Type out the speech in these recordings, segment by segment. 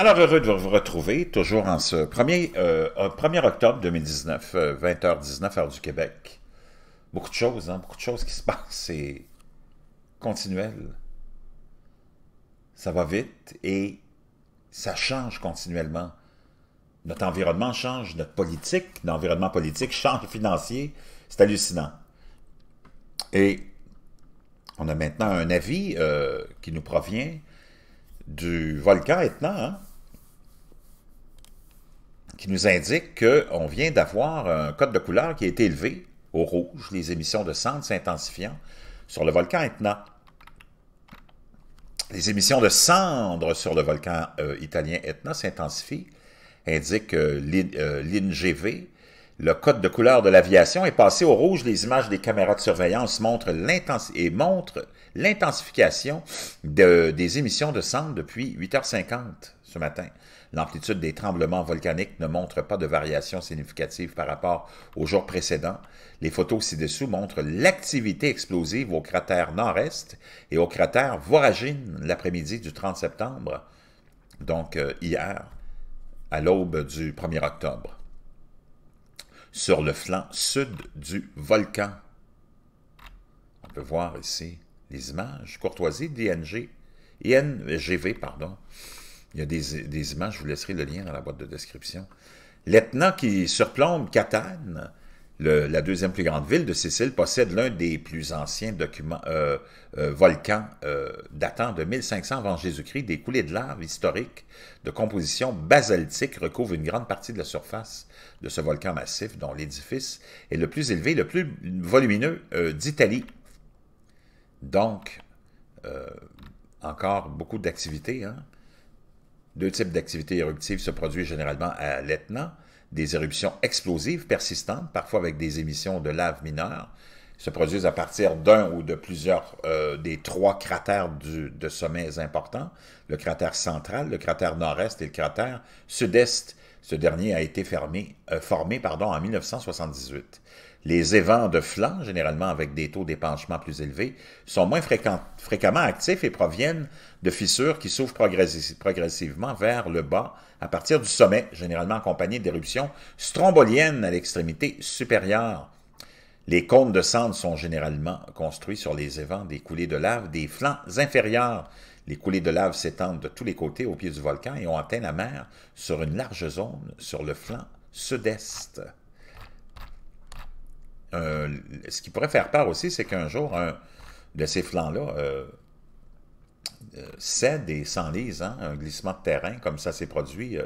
Alors, heureux de vous retrouver, toujours en ce 1er, euh, octobre 2019, 20h19, euh, heure du Québec. Beaucoup de choses, hein, beaucoup de choses qui se passent, c'est continuel. Ça va vite et ça change continuellement. Notre environnement change, notre politique, environnement politique change, financier, c'est hallucinant. Et on a maintenant un avis euh, qui nous provient du volcan Etna, hein? qui nous indique qu'on vient d'avoir un code de couleur qui a été élevé au rouge, les émissions de cendres s'intensifiant sur le volcan Etna. Les émissions de cendres sur le volcan euh, italien Etna s'intensifient, indique euh, l'INGV, euh, le code de couleur de l'aviation est passé au rouge. Les images des caméras de surveillance montrent et l'intensification de, des émissions de cendres depuis 8h50 ce matin. L'amplitude des tremblements volcaniques ne montre pas de variation significative par rapport aux jours précédents. Les photos ci-dessous montrent l'activité explosive au cratère nord-est et au cratère Voragine l'après-midi du 30 septembre, donc euh, hier, à l'aube du 1er octobre sur le flanc sud du volcan. On peut voir ici les images. courtoisies d'ING, pardon. Il y a des, des, images, je vous laisserai le lien dans la boîte de description. L'Etna qui surplombe Catane la deuxième plus grande ville de Sicile, possède l'un des plus anciens documents, euh, euh, volcans euh, datant de 1500 avant Jésus-Christ. Des coulées de lave historiques de composition basaltique recouvrent une grande partie de la surface de ce volcan massif, dont l'édifice est le plus élevé, le plus volumineux d'Italie. Donc, encore beaucoup d'activités. Hein. Deux types d'activités éruptives se produisent généralement à l'Etna des éruptions explosives persistantes, parfois avec des émissions de lave mineure, se produisent à partir d'un ou de plusieurs euh, des trois cratères du, de sommets importants, le cratère central, le cratère nord-est et le cratère sud-est ce dernier a été fermé, euh, formé en 1978. Les évents de flanc, généralement avec des taux d'épanchement plus élevés, sont moins fréquemment actifs et proviennent de fissures qui s'ouvrent progressivement vers le bas à partir du sommet, généralement accompagnées d'éruptions stromboliennes à l'extrémité supérieure. Les cônes de cendres sont généralement construits sur les évents des coulées de lave des flancs inférieurs. Les coulées de lave s'étendent de tous les côtés au pied du volcan et ont atteint la mer sur une large zone sur le flanc sud-est. Euh, ce qui pourrait faire part aussi, c'est qu'un jour, un de ces flancs-là euh, euh, cède et s'enlise, hein, un glissement de terrain, comme ça s'est produit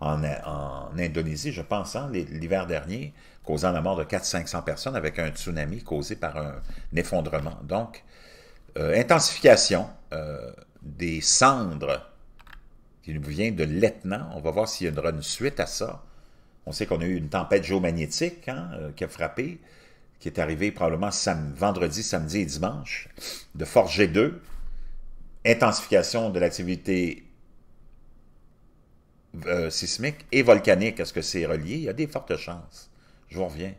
en, Indonésie, je pense, hein, l'hiver dernier, causant la mort de 400-500 personnes avec un tsunami causé par un, effondrement. Donc, euh, intensification euh, des cendres qui nous vient de l'Etna. On va voir s'il y a une, suite à ça. On sait qu'on a eu une tempête géomagnétique hein, euh, qui a frappé, qui est arrivée probablement vendredi, samedi et dimanche, de force G2. Intensification de l'activité euh, sismique et volcanique. Est-ce que c'est relié? Il y a des fortes chances. Je vous reviens.